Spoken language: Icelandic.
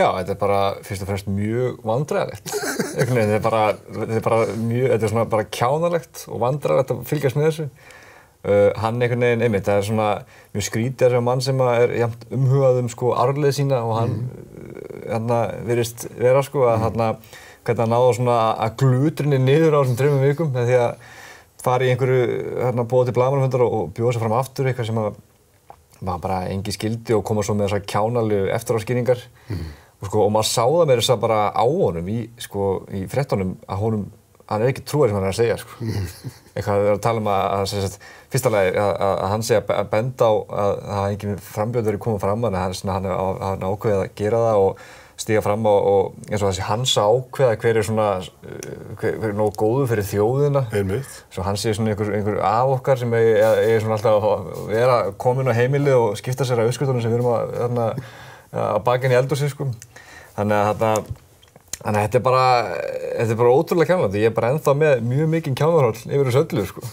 Já, þetta er bara fyrst og fremst mjög vandræðilegt. Þetta er bara, þetta er bara mjög, þetta er svona bara kjánalegt og vandræðilegt að fylgjast með þessu. Uh, hann einhvern veginn, einmitt, það er svona mjög skrítið af mann sem er jæmt umhugað um sko arfleð sína og hann mhm. uh, hérna mm. verist vera sko að mhm. hérna hvernig hann náða svona að glutrinni niður á þessum trefnum vikum með því að fara í einhverju, hérna bóða til blagamannfundar og, og bjóða sér fram aftur eitthvað sem að maður bara engi skildi og koma svo með þessar kjánalegu eftirháskýringar. Mm og, sko, og maður sáða mér þess að bara á honum í, sko, í frettunum að honum, hann er ekki trúið sem hann er að segja sko. eitthvað er að tala um að, að fyrsta lagi að, að hann segja að benda á að það er ekki frambjörður komið fram en hann, hann, hann ákveði að gera það og stíga fram og, og eins og þessi hans ákveða hver er svona, uh, hver, hver er nógu góðu fyrir þjóðina. Einmitt. Svo hans sé svona einhver, einhver af okkar sem er, er svona alltaf að vera komin á heimilið og skipta sér að auðskutunum sem við erum að, að, að baka inn í eldursískum þannig að þetta er bara, þetta er bara ótrúlega kjánlandi, ég er bara ennþá með mjög mikinn kjánarhóll yfir þessu öllu sko.